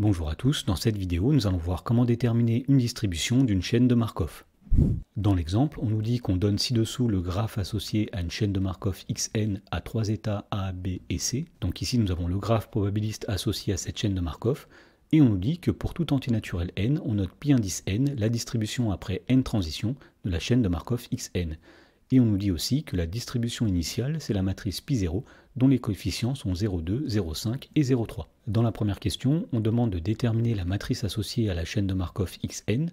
Bonjour à tous, dans cette vidéo nous allons voir comment déterminer une distribution d'une chaîne de Markov. Dans l'exemple, on nous dit qu'on donne ci-dessous le graphe associé à une chaîne de Markov xn à trois états a, b et c. Donc ici nous avons le graphe probabiliste associé à cette chaîne de Markov, et on nous dit que pour tout antinaturel n, on note pi indice n, la distribution après n transition de la chaîne de Markov xn. Et on nous dit aussi que la distribution initiale, c'est la matrice π0 dont les coefficients sont 0,2, 0,5 et 0,3. Dans la première question, on demande de déterminer la matrice associée à la chaîne de Markov xn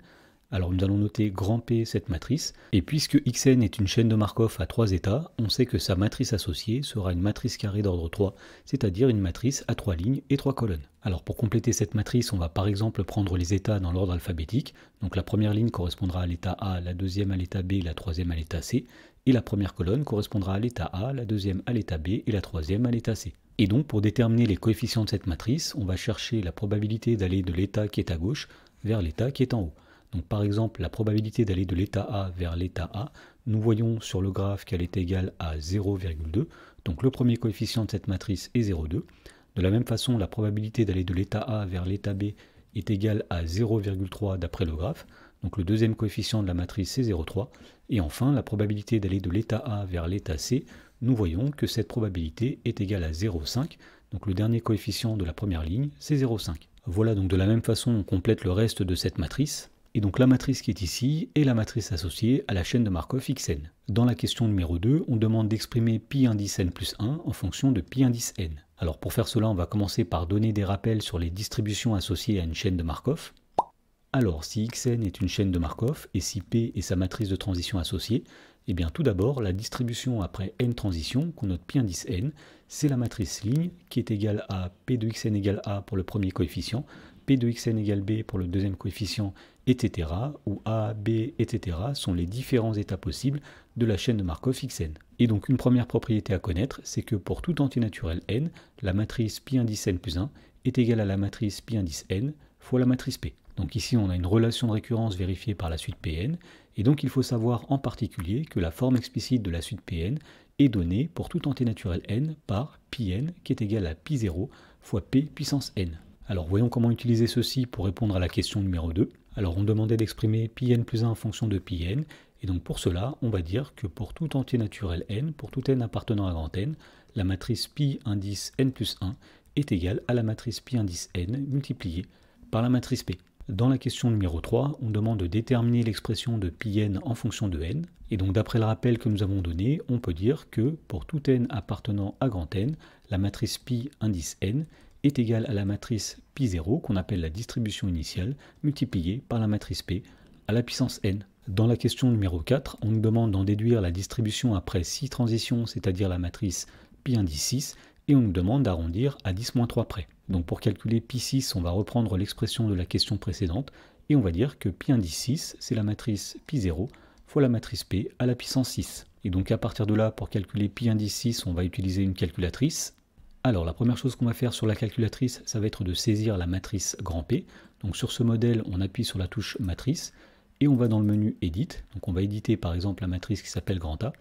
alors nous allons noter grand P cette matrice, et puisque Xn est une chaîne de Markov à 3 états, on sait que sa matrice associée sera une matrice carrée d'ordre 3, c'est-à-dire une matrice à 3 lignes et 3 colonnes. Alors pour compléter cette matrice, on va par exemple prendre les états dans l'ordre alphabétique, donc la première ligne correspondra à l'état A, la deuxième à l'état B, la troisième à l'état C, et la première colonne correspondra à l'état A, la deuxième à l'état B et la troisième à l'état C. Et donc pour déterminer les coefficients de cette matrice, on va chercher la probabilité d'aller de l'état qui est à gauche vers l'état qui est en haut par exemple, la probabilité d'aller de l'état A vers l'état A, nous voyons sur le graphe qu'elle est égale à 0,2. Donc le premier coefficient de cette matrice est 0,2. De la même façon, la probabilité d'aller de l'état A vers l'état B est égale à 0,3 d'après le graphe. Donc le deuxième coefficient de la matrice est 0,3. Et enfin, la probabilité d'aller de l'état A vers l'état C, nous voyons que cette probabilité est égale à 0,5. Donc le dernier coefficient de la première ligne, c'est 0,5. Voilà donc de la même façon on complète le reste de cette matrice. Et donc la matrice qui est ici est la matrice associée à la chaîne de Markov Xn. Dans la question numéro 2, on demande d'exprimer pi indice n plus 1 en fonction de pi indice n. Alors pour faire cela, on va commencer par donner des rappels sur les distributions associées à une chaîne de Markov. Alors si Xn est une chaîne de Markov et si P est sa matrice de transition associée, eh bien tout d'abord la distribution après n transitions, qu'on note pi indice n, c'est la matrice ligne qui est égale à P de Xn égale A pour le premier coefficient P de xn égale b pour le deuxième coefficient, etc., où a, b, etc., sont les différents états possibles de la chaîne de Markov xn. Et donc une première propriété à connaître, c'est que pour tout naturel n, la matrice pi indice n plus 1 est égale à la matrice pi indice n fois la matrice p. Donc ici on a une relation de récurrence vérifiée par la suite Pn, et donc il faut savoir en particulier que la forme explicite de la suite Pn est donnée pour tout naturel n par Pn qui est égal à pi0 fois p puissance n. Alors voyons comment utiliser ceci pour répondre à la question numéro 2. Alors on demandait d'exprimer πn plus 1 en fonction de πn, et donc pour cela, on va dire que pour tout entier naturel n, pour tout n appartenant à grand n, la matrice pi indice n plus 1 est égale à la matrice pi indice n multipliée par la matrice p. Dans la question numéro 3, on demande de déterminer l'expression de πn en fonction de n, et donc d'après le rappel que nous avons donné, on peut dire que pour tout n appartenant à grand n, la matrice pi indice n est égal à la matrice π 0 qu'on appelle la distribution initiale, multipliée par la matrice P à la puissance n. Dans la question numéro 4, on nous demande d'en déduire la distribution après 6 transitions, c'est-à-dire la matrice pi indice 6, et on nous demande d'arrondir à 10-3 près. Donc pour calculer π 6, on va reprendre l'expression de la question précédente, et on va dire que pi indice 6, c'est la matrice pi 0 fois la matrice P à la puissance 6. Et donc à partir de là, pour calculer pi indice 6, on va utiliser une calculatrice, alors la première chose qu'on va faire sur la calculatrice, ça va être de saisir la matrice grand P. Donc sur ce modèle, on appuie sur la touche matrice et on va dans le menu Edit. Donc on va éditer par exemple la matrice qui s'appelle grand A.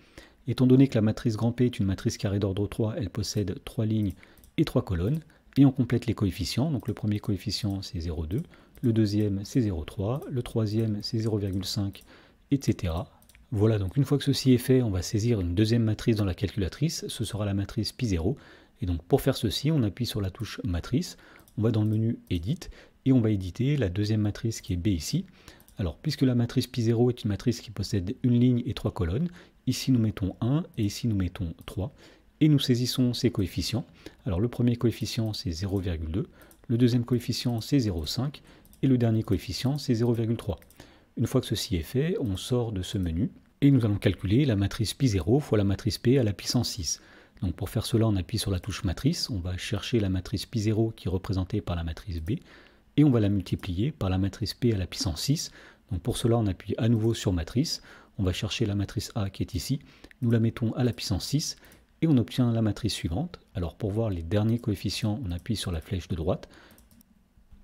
Étant donné que la matrice grand P est une matrice carrée d'ordre 3, elle possède 3 lignes et 3 colonnes. Et on complète les coefficients. Donc le premier coefficient c'est 0,2, le deuxième c'est 0,3, le troisième c'est 0,5, etc. Voilà, donc une fois que ceci est fait, on va saisir une deuxième matrice dans la calculatrice. Ce sera la matrice Pi0 et donc pour faire ceci, on appuie sur la touche matrice, on va dans le menu Edit et on va éditer la deuxième matrice qui est B ici. Alors puisque la matrice Pi0 est une matrice qui possède une ligne et trois colonnes, ici nous mettons 1 et ici nous mettons 3 et nous saisissons ces coefficients. Alors le premier coefficient c'est 0,2, le deuxième coefficient c'est 0,5 et le dernier coefficient c'est 0,3. Une fois que ceci est fait, on sort de ce menu et nous allons calculer la matrice Pi0 fois la matrice P à la puissance 6 pour faire cela, on appuie sur la touche matrice, on va chercher la matrice pi 0 qui est représentée par la matrice B, et on va la multiplier par la matrice P à la puissance 6. Donc pour cela, on appuie à nouveau sur matrice, on va chercher la matrice A qui est ici, nous la mettons à la puissance 6, et on obtient la matrice suivante. Alors pour voir les derniers coefficients, on appuie sur la flèche de droite,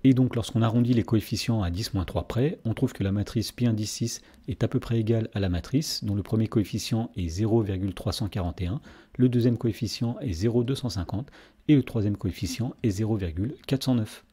et donc lorsqu'on arrondit les coefficients à 10-3 près, on trouve que la matrice pi indice 6 est à peu près égale à la matrice dont le premier coefficient est 0,341, le deuxième coefficient est 0,250 et le troisième coefficient est 0,409.